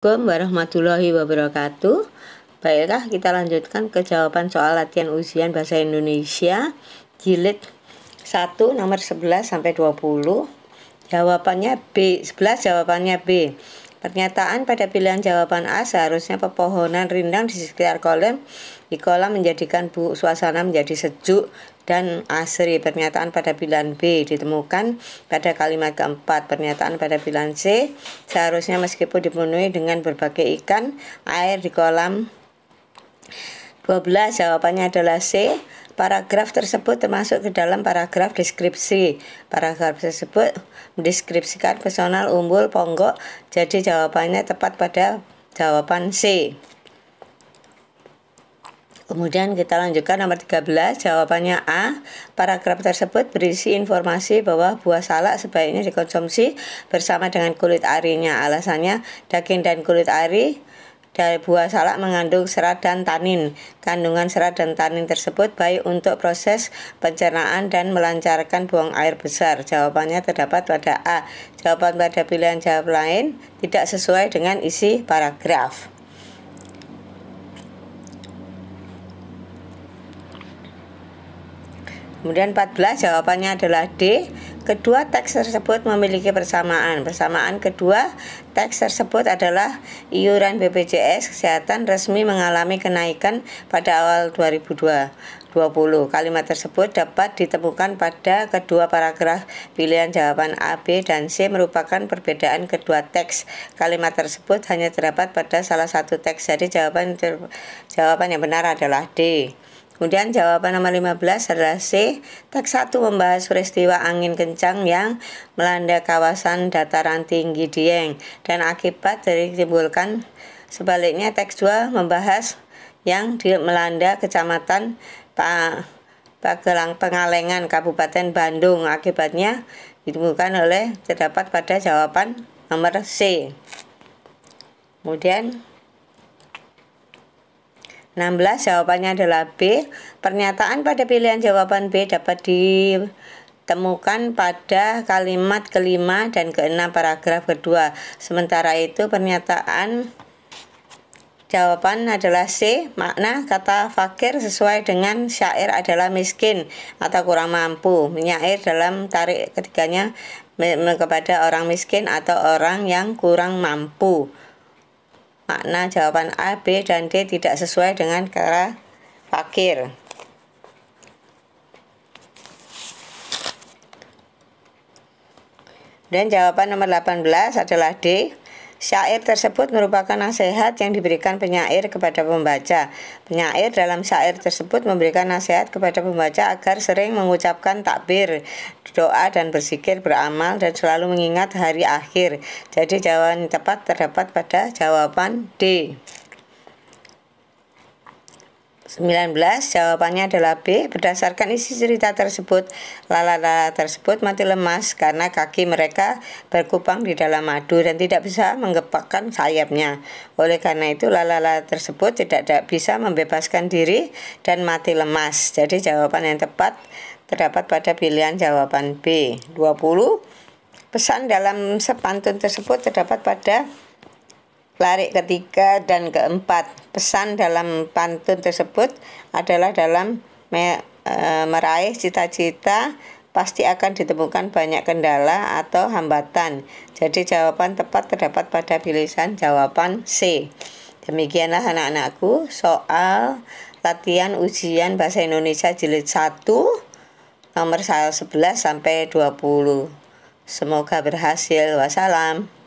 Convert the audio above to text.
Assalamualaikum warahmatullahi wabarakatuh. Baiklah, kita lanjutkan ke jawaban soal latihan ujian bahasa Indonesia jilid 1 nomor 11 sampai 20. Jawabannya B, 11 jawabannya B. Pernyataan pada pilihan jawaban A seharusnya pepohonan rindang di sekitar kolam di kolam menjadikan bu, suasana menjadi sejuk dan asri. Pernyataan pada pilihan B ditemukan pada kalimat keempat. Pernyataan pada pilihan C seharusnya meskipun dipenuhi dengan berbagai ikan, air di kolam 12 jawabannya adalah C. Paragraf tersebut termasuk ke dalam paragraf deskripsi. Paragraf tersebut mendeskripsikan personal umbul ponggok, jadi jawabannya tepat pada jawaban C. Kemudian kita lanjutkan nomor 13, jawabannya A. Paragraf tersebut berisi informasi bahwa buah salak sebaiknya dikonsumsi bersama dengan kulit arinya. Alasannya daging dan kulit ari dari buah salak mengandung serat dan tanin. Kandungan serat dan tanin tersebut baik untuk proses pencernaan dan melancarkan buang air besar. Jawabannya terdapat pada A. Jawaban pada pilihan jawab lain tidak sesuai dengan isi paragraf. Kemudian 14 jawabannya adalah D. Kedua teks tersebut memiliki persamaan. Persamaan kedua teks tersebut adalah iuran BPJS Kesehatan resmi mengalami kenaikan pada awal 2002. Kalimat tersebut dapat ditemukan pada kedua paragraf pilihan jawaban A, B, dan C merupakan perbedaan kedua teks. Kalimat tersebut hanya terdapat pada salah satu teks, jadi jawaban jawaban yang benar adalah D. Kemudian jawaban nomor 15 adalah C. Teks 1 membahas peristiwa angin kencang yang melanda kawasan dataran tinggi Dieng dan akibat dari ditimbulkan. Sebaliknya teks 2 membahas yang di melanda kecamatan pa Pagelang Pengalengan Kabupaten Bandung. Akibatnya ditemukan oleh terdapat pada jawaban nomor C. Kemudian 16 jawabannya adalah B. Pernyataan pada pilihan jawaban B dapat ditemukan pada kalimat kelima dan keenam paragraf kedua. Sementara itu pernyataan Jawaban adalah C. Makna kata fakir sesuai dengan syair adalah miskin atau kurang mampu. Menyair dalam tarik ketiganya kepada orang miskin atau orang yang kurang mampu makna jawaban A, B, dan D tidak sesuai dengan cara fakir. Dan jawaban nomor 18 adalah D. Syair tersebut merupakan nasihat yang diberikan penyair kepada pembaca. Penyair dalam syair tersebut memberikan nasihat kepada pembaca agar sering mengucapkan takbir, doa dan bersikir, beramal dan selalu mengingat hari akhir. Jadi jawaban tepat terdapat pada jawaban D. 19 jawabannya adalah B berdasarkan isi cerita tersebut lalala tersebut mati lemas karena kaki mereka berkupang di dalam madu dan tidak bisa menggepakkan sayapnya oleh karena itu lalala tersebut tidak bisa membebaskan diri dan mati lemas jadi jawaban yang tepat terdapat pada pilihan jawaban B 20 pesan dalam sepantun tersebut terdapat pada Larik ketiga dan keempat. Pesan dalam pantun tersebut adalah dalam me, e, meraih cita-cita pasti akan ditemukan banyak kendala atau hambatan. Jadi jawaban tepat terdapat pada pilihan jawaban C. Demikianlah anak-anakku soal latihan ujian bahasa Indonesia jilid 1 nomor 11 sampai 20. Semoga berhasil. Wassalam.